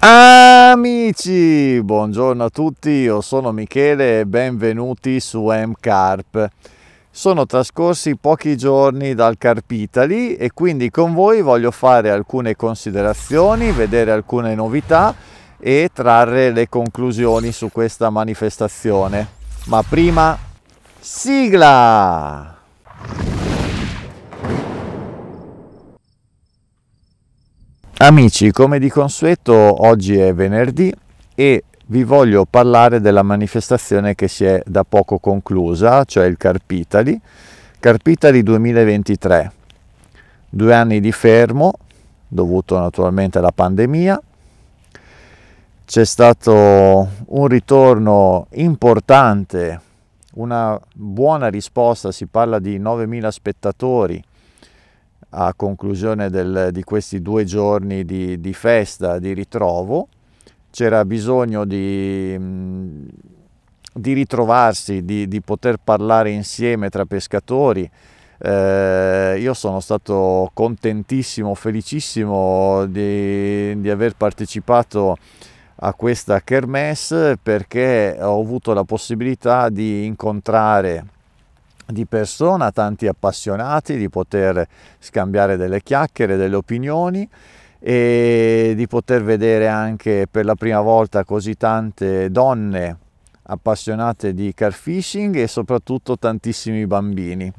Amici, buongiorno a tutti, io sono Michele e benvenuti su MCarp. Sono trascorsi pochi giorni dal Carpitali e quindi con voi voglio fare alcune considerazioni, vedere alcune novità e trarre le conclusioni su questa manifestazione. Ma prima, sigla! Amici, come di consueto, oggi è venerdì e vi voglio parlare della manifestazione che si è da poco conclusa, cioè il Carpitali, Carpitali 2023. Due anni di fermo, dovuto naturalmente alla pandemia. C'è stato un ritorno importante, una buona risposta, si parla di 9.000 spettatori a conclusione del, di questi due giorni di, di festa, di ritrovo, c'era bisogno di, mm, di ritrovarsi, di, di, poter parlare insieme tra pescatori. Eh, io sono stato contentissimo, felicissimo di, di aver partecipato a questa kermesse perché ho avuto la possibilità di incontrare di persona, tanti appassionati, di poter scambiare delle chiacchiere, delle opinioni e di poter vedere anche per la prima volta così tante donne appassionate di car fishing e soprattutto tantissimi bambini.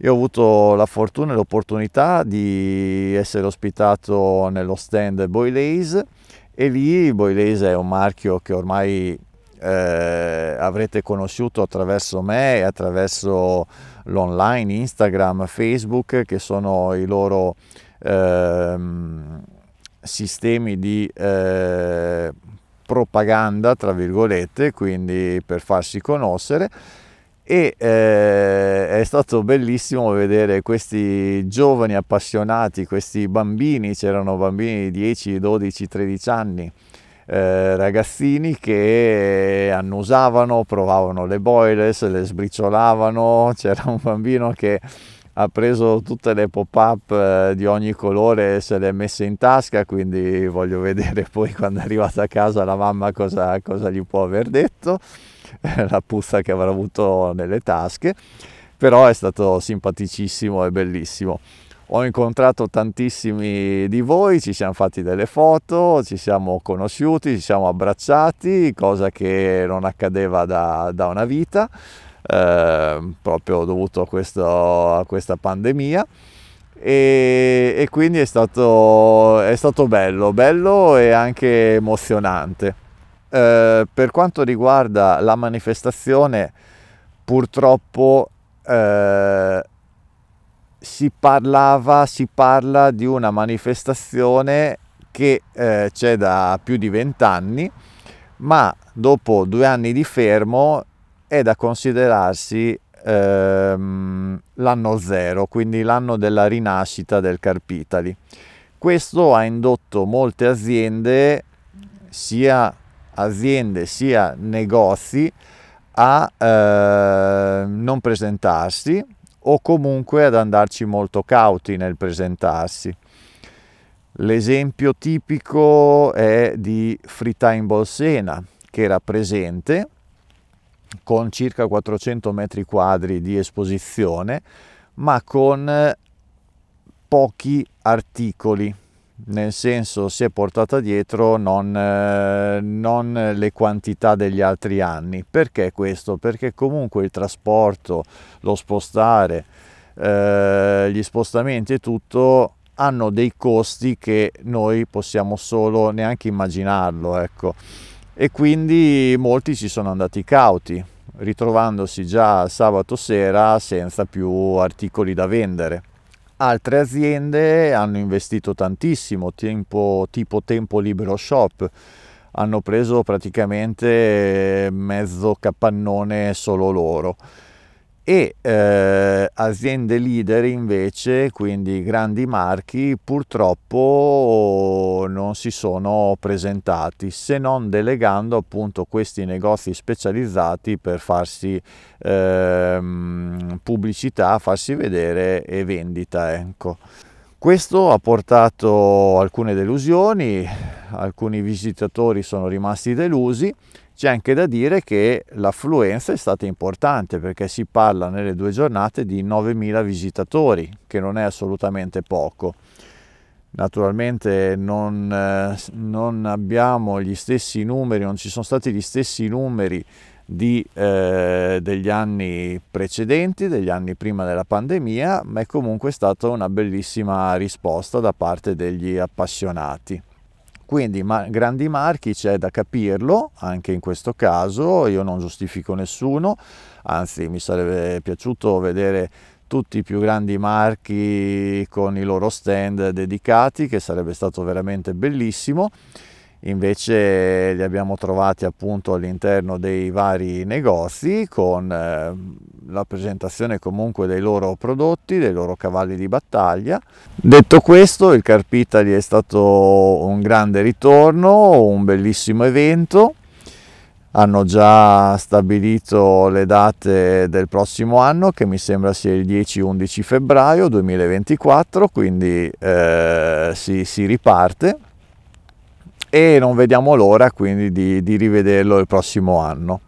Io ho avuto la fortuna e l'opportunità di essere ospitato nello stand Boylays e lì Boylays è un marchio che ormai eh, avrete conosciuto attraverso me e attraverso l'online, Instagram, Facebook, che sono i loro eh, sistemi di eh, propaganda, tra virgolette, quindi per farsi conoscere. E eh, è stato bellissimo vedere questi giovani appassionati, questi bambini, c'erano bambini di 10, 12, 13 anni, eh, ragazzini che annusavano, provavano le boiles, le sbriciolavano, c'era un bambino che ha preso tutte le pop-up eh, di ogni colore e se le ha messe in tasca, quindi voglio vedere poi quando è arrivata a casa la mamma cosa, cosa gli può aver detto, la puzza che avrà avuto nelle tasche, però è stato simpaticissimo e bellissimo ho incontrato tantissimi di voi, ci siamo fatti delle foto, ci siamo conosciuti, ci siamo abbracciati, cosa che non accadeva da, da una vita, eh, proprio dovuto a, questo, a questa pandemia. E, e, quindi è stato, è stato bello, bello e anche emozionante. Eh, per quanto riguarda la manifestazione, purtroppo eh, si parlava, si parla di una manifestazione che eh, c'è da più di vent'anni, ma dopo due anni di fermo è da considerarsi ehm, l'anno zero, quindi l'anno della rinascita del Carpitali. Questo ha indotto molte aziende, sia aziende sia negozi, a eh, non presentarsi o comunque ad andarci molto cauti nel presentarsi. L'esempio tipico è di Fritain Bolsena, che era presente con circa 400 metri quadri di esposizione, ma con pochi articoli nel senso si è portata dietro non, eh, non, le quantità degli altri anni. Perché questo? Perché comunque il trasporto, lo spostare, eh, gli spostamenti e tutto hanno dei costi che noi possiamo solo neanche immaginarlo, ecco. E quindi molti ci sono andati cauti, ritrovandosi già sabato sera senza più articoli da vendere. Altre aziende hanno investito tantissimo, tempo, tipo tempo libero shop, hanno preso praticamente mezzo capannone solo loro e eh, aziende leader invece, quindi grandi marchi, purtroppo non si sono presentati se non delegando appunto questi negozi specializzati per farsi eh, pubblicità, farsi vedere e vendita. Ecco. Questo ha portato alcune delusioni, alcuni visitatori sono rimasti delusi, c'è anche da dire che l'affluenza è stata importante perché si parla nelle due giornate di 9.000 visitatori, che non è assolutamente poco. Naturalmente non, eh, non abbiamo gli stessi numeri, non ci sono stati gli stessi numeri di, eh, degli anni precedenti, degli anni prima della pandemia, ma è comunque stata una bellissima risposta da parte degli appassionati. Quindi ma, grandi marchi c'è da capirlo, anche in questo caso io non giustifico nessuno, anzi mi sarebbe piaciuto vedere tutti i più grandi marchi con i loro stand dedicati, che sarebbe stato veramente bellissimo invece li abbiamo trovati appunto all'interno dei vari negozi con ehm, la presentazione comunque dei loro prodotti, dei loro cavalli di battaglia. Detto questo il Carpitali è stato un grande ritorno, un bellissimo evento, hanno già stabilito le date del prossimo anno che mi sembra sia il 10-11 febbraio 2024 quindi eh, si, si riparte e non vediamo l'ora quindi di, di rivederlo il prossimo anno.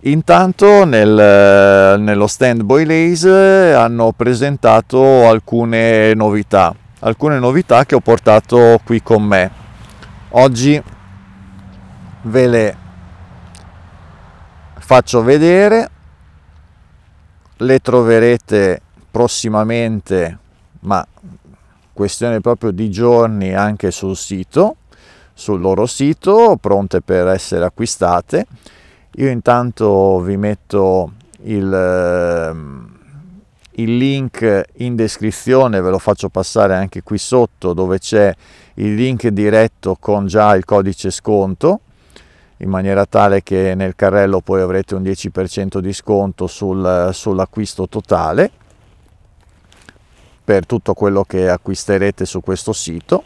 Intanto nel, nello stand Boylase eh, hanno presentato alcune novità, alcune novità che ho portato qui con me. Oggi ve le faccio vedere, le troverete prossimamente, ma questione proprio di giorni anche sul sito sul loro sito pronte per essere acquistate. Io intanto vi metto il, ehm, il link in descrizione, ve lo faccio passare anche qui sotto dove c'è il link diretto con già il codice sconto in maniera tale che nel carrello poi avrete un 10% di sconto sul, sull'acquisto totale per tutto quello che acquisterete su questo sito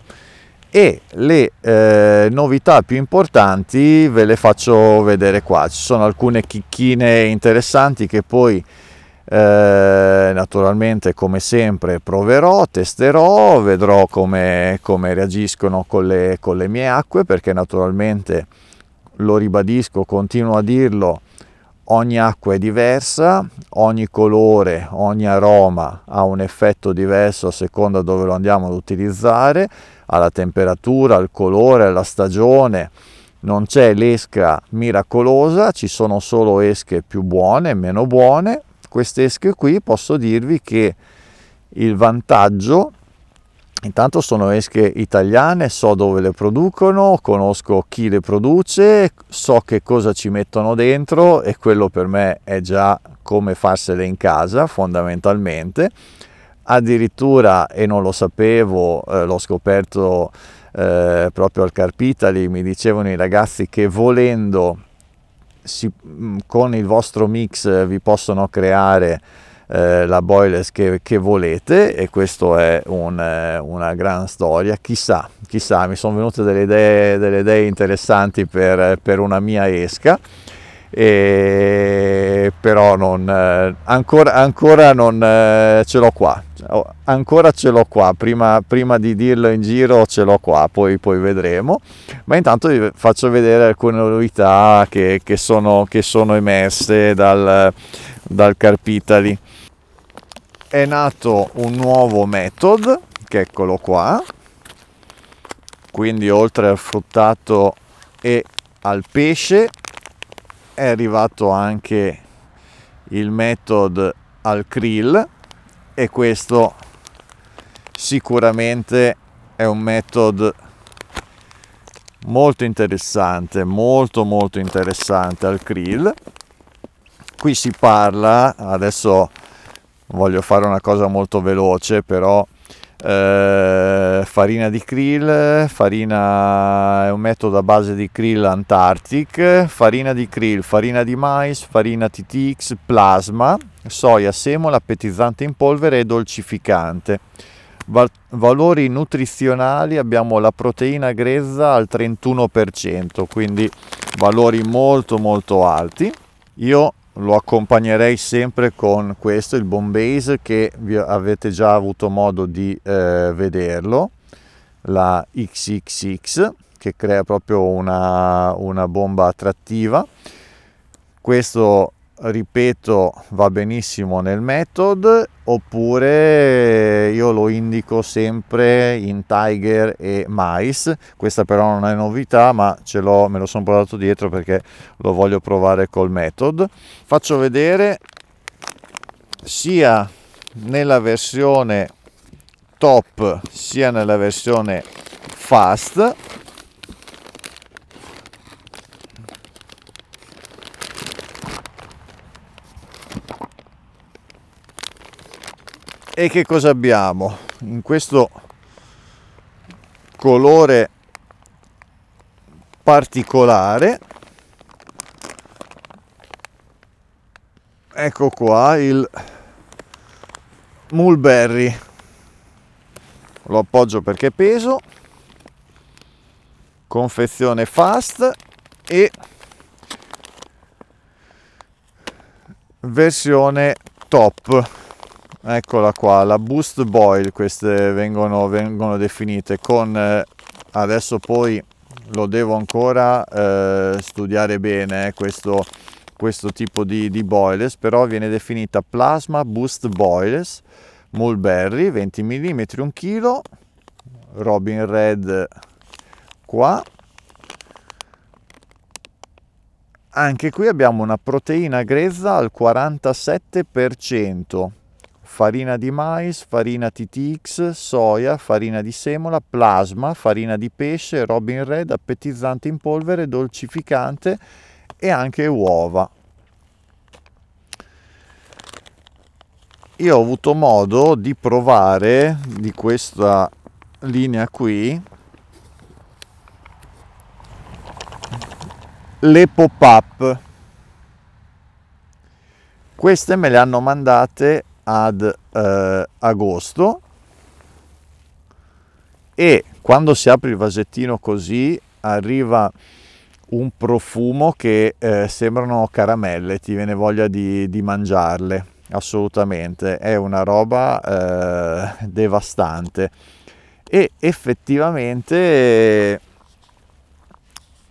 e le eh, novità più importanti ve le faccio vedere qua ci sono alcune chicchine interessanti che poi eh, naturalmente come sempre proverò testerò vedrò come, come reagiscono con le, con le mie acque perché naturalmente lo ribadisco continuo a dirlo Ogni acqua è diversa, ogni colore, ogni aroma ha un effetto diverso a seconda dove lo andiamo ad utilizzare, alla temperatura, al colore, alla stagione. Non c'è l'esca miracolosa, ci sono solo esche più buone, meno buone. Queste esche qui posso dirvi che il vantaggio Intanto sono esche italiane, so dove le producono, conosco chi le produce, so che cosa ci mettono dentro e quello per me è già come farsele in casa fondamentalmente. Addirittura, e non lo sapevo, eh, l'ho scoperto eh, proprio al Carpitali, mi dicevano i ragazzi che volendo si, mm, con il vostro mix eh, vi possono creare eh, la boilers che, che, volete e questo è un, eh, una gran storia, chissà, chissà, mi sono venute delle idee, delle idee interessanti per, per una mia esca. E però non, eh, ancora, ancora, non eh, ce l'ho qua ancora ce l'ho qua prima, prima, di dirlo in giro ce l'ho qua poi, poi, vedremo ma intanto vi faccio vedere alcune novità che, che, sono, che sono, emerse dal, dal Carpitali è nato un nuovo method, che eccolo qua, quindi oltre al fruttato e al pesce è arrivato anche il method al krill e questo sicuramente è un method molto interessante molto molto interessante al krill qui si parla adesso voglio fare una cosa molto veloce però eh, farina di krill farina è un metodo a base di krill antarctic farina di krill farina di mais farina ttx plasma soia semola appetizzante in polvere e dolcificante Val- valori nutrizionali abbiamo la proteina grezza al 31% quindi valori molto molto alti io lo accompagnerei sempre con questo, il bomb base che avete già avuto modo di eh, vederlo, la XXX, che crea proprio una, una bomba attrattiva. Questo ripeto va benissimo nel method oppure io lo indico sempre in Tiger e Mais questa però non è novità ma ce l'ho me lo sono provato dietro perché lo voglio provare col method faccio vedere sia nella versione top sia nella versione fast e che cosa abbiamo? In questo colore particolare ecco qua il mulberry lo appoggio perché peso confezione fast e versione top eccola qua la boost boil queste vengono, vengono definite con eh, adesso poi lo devo ancora eh, studiare bene eh, questo, questo, tipo di, di boilers però viene definita plasma boost boilers mulberry 20 mm un chilo robin red qua anche qui abbiamo una proteina grezza al 47% farina di mais, farina TTX, soia, farina di semola, plasma, farina di pesce, robin red, appetizzante in polvere, dolcificante e anche uova. Io ho avuto modo di provare di questa linea qui le pop-up. Queste me le hanno mandate ad eh, agosto e quando si apre il vasettino così arriva un profumo che eh, sembrano caramelle, ti viene voglia di, di mangiarle, assolutamente, è una roba eh, devastante e effettivamente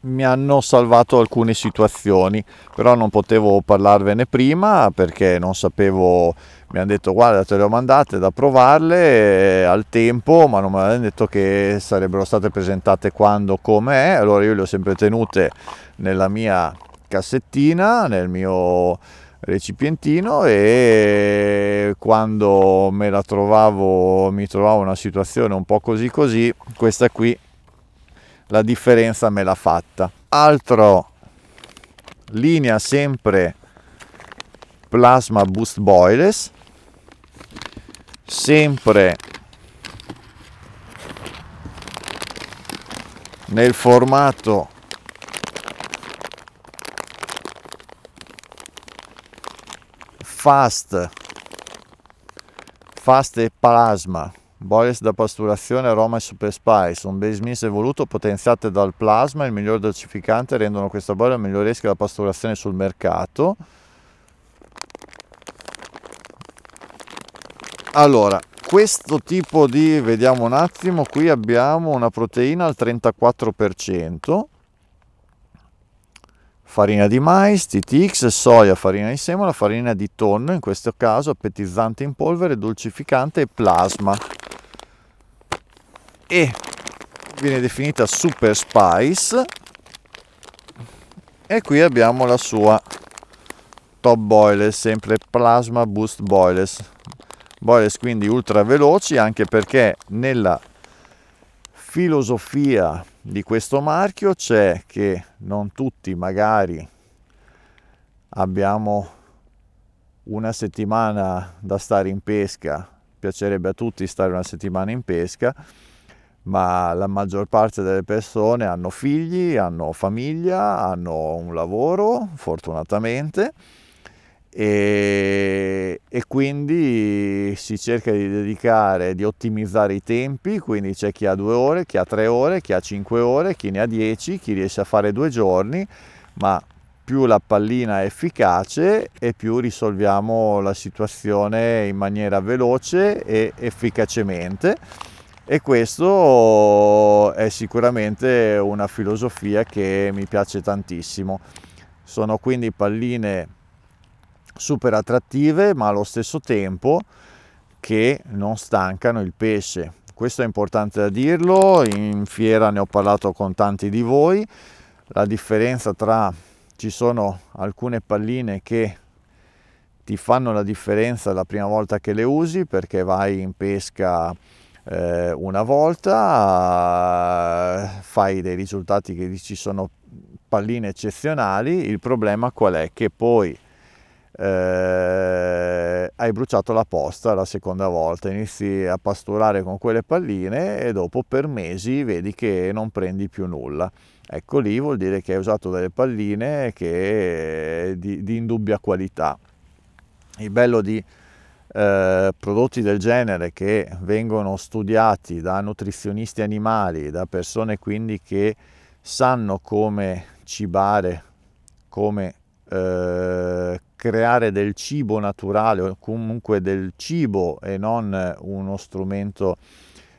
mi hanno salvato alcune situazioni, però non potevo parlarvene prima perché non sapevo, mi hanno detto guarda te le ho mandate da provarle eh, al tempo, ma non mi hanno detto che sarebbero state presentate quando, come, allora io le ho sempre tenute nella mia cassettina, nel mio recipientino e quando me la trovavo, mi trovavo una situazione un po' così così, questa qui la differenza me l'ha fatta. Altro linea sempre plasma boost boilers, sempre nel formato fast fast e plasma Boris da pasturazione, aroma e Super Spice, un base mix evoluto potenziate dal plasma, il miglior dolcificante, rendono questa bolla miglioresca da pasturazione sul mercato. Allora, questo tipo di, vediamo un attimo, qui abbiamo una proteina al 34%, farina di mais, TTX, soia, farina di semola, farina di tonno, in questo caso appetizzante in polvere, dolcificante e plasma e viene definita Super Spice e qui abbiamo la sua top boiler sempre plasma boost boilers boilers quindi ultra veloci anche perché nella filosofia di questo marchio c'è che non tutti magari abbiamo una settimana da stare in pesca piacerebbe a tutti stare una settimana in pesca ma la maggior parte delle persone hanno figli, hanno famiglia, hanno un lavoro, fortunatamente, e, e, quindi si cerca di dedicare, di ottimizzare i tempi, quindi c'è chi ha due ore, chi ha tre ore, chi ha cinque ore, chi ne ha dieci, chi riesce a fare due giorni, ma più la pallina è efficace e più risolviamo la situazione in maniera veloce e efficacemente e questo è sicuramente una filosofia che mi piace tantissimo. Sono quindi palline super attrattive ma allo stesso tempo che non stancano il pesce. Questo è importante da dirlo, in fiera ne ho parlato con tanti di voi, la differenza tra ci sono alcune palline che ti fanno la differenza la prima volta che le usi perché vai in pesca eh, una volta, fai dei risultati che ci sono palline eccezionali, il problema qual è? Che poi eh, hai bruciato la posta la seconda volta, inizi a pasturare con quelle palline e dopo per mesi vedi che non prendi più nulla. Ecco lì vuol dire che hai usato delle palline che, di, di indubbia qualità. Il bello di eh, prodotti del genere che vengono studiati da nutrizionisti animali, da persone quindi che sanno come cibare, come eh, creare del cibo naturale o comunque del cibo e non uno strumento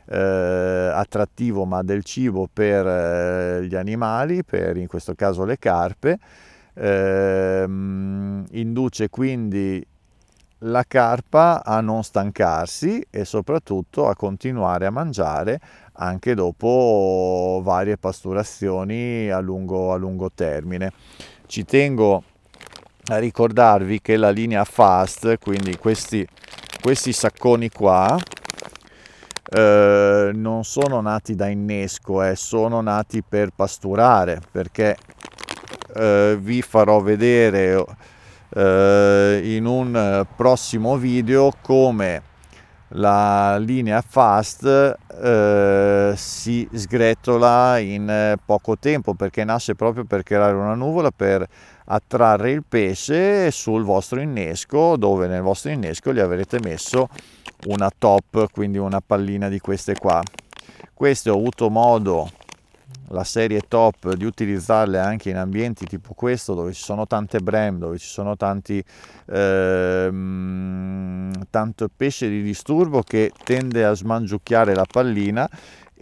eh, attrattivo ma del cibo per eh, gli animali, per in questo caso le carpe, ehm, induce quindi la carpa a non stancarsi e soprattutto a continuare a mangiare anche dopo varie pasturazioni a lungo, a lungo termine. Ci tengo a ricordarvi che la linea fast, quindi questi, questi sacconi qua, eh, non sono nati da innesco, eh, sono nati per pasturare perché eh, vi farò vedere eh, in un prossimo video come la linea fast eh, si sgretola in eh, poco tempo perché nasce proprio per creare una nuvola per attrarre il pesce sul vostro innesco dove nel vostro innesco gli avrete messo una top quindi una pallina di queste qua queste ho avuto modo la serie top di utilizzarle anche in ambienti tipo questo dove ci sono tante brem, dove ci sono tanti, ehm, tanto pesce di disturbo che tende a smangiucchiare la pallina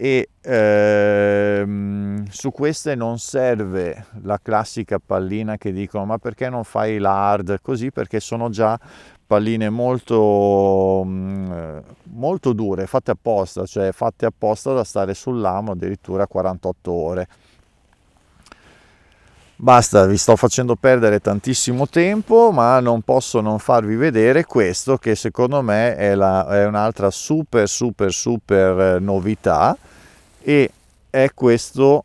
e ehm, su queste non serve la classica pallina che dicono ma perché non fai l'hard così perché sono già palline molto, mm, molto dure fatte apposta cioè fatte apposta da stare sull'amo addirittura 48 ore Basta, vi sto facendo perdere tantissimo tempo, ma non posso non farvi vedere questo che secondo me è, la, è un'altra super super super eh, novità e è questo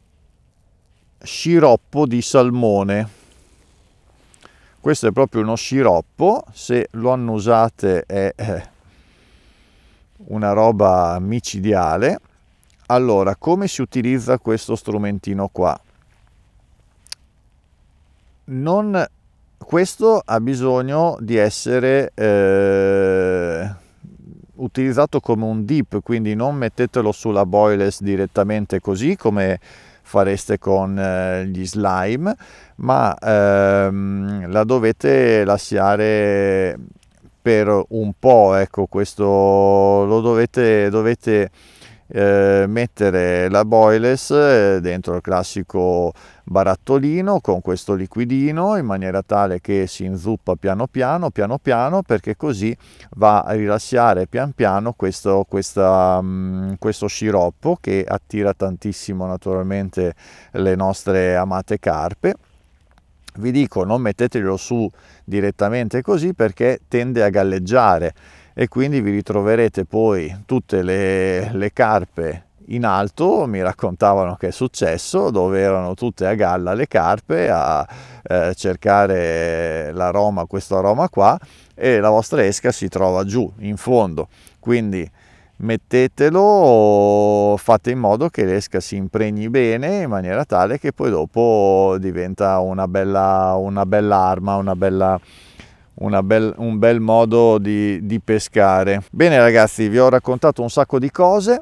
sciroppo di salmone questo è proprio uno sciroppo se lo annusate è eh, una roba micidiale allora come si utilizza questo strumentino qua non questo ha bisogno di essere eh, utilizzato come un dip, quindi non mettetelo sulla boilers direttamente così come fareste con eh, gli slime, ma ehm, la dovete lasciare per un po', ecco questo lo dovete, dovete eh, mettere la boiles eh, dentro il classico barattolino con questo liquidino in maniera tale che si inzuppa piano piano, piano piano, perché così va a rilasciare pian piano questo, questa, mm, questo sciroppo che attira tantissimo naturalmente le nostre amate carpe vi dico non mettetelo su direttamente così perché tende a galleggiare e quindi vi ritroverete poi tutte le, le carpe in alto mi raccontavano che è successo, dove erano tutte a galla le carpe a eh, cercare l'aroma, questo aroma qua, e la vostra esca si trova giù in fondo. Quindi mettetelo, fate in modo che l'esca si impregni bene in maniera tale che poi dopo diventa una bella, una bella arma, una bella Bel, un bel modo di, di pescare. Bene ragazzi, vi ho raccontato un sacco di cose.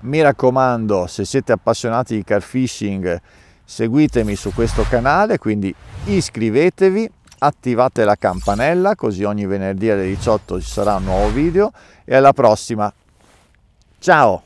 Mi raccomando, se siete appassionati di car fishing, seguitemi su questo canale, quindi iscrivetevi, attivate la campanella, così ogni venerdì alle 18 ci sarà un nuovo video e alla prossima. Ciao!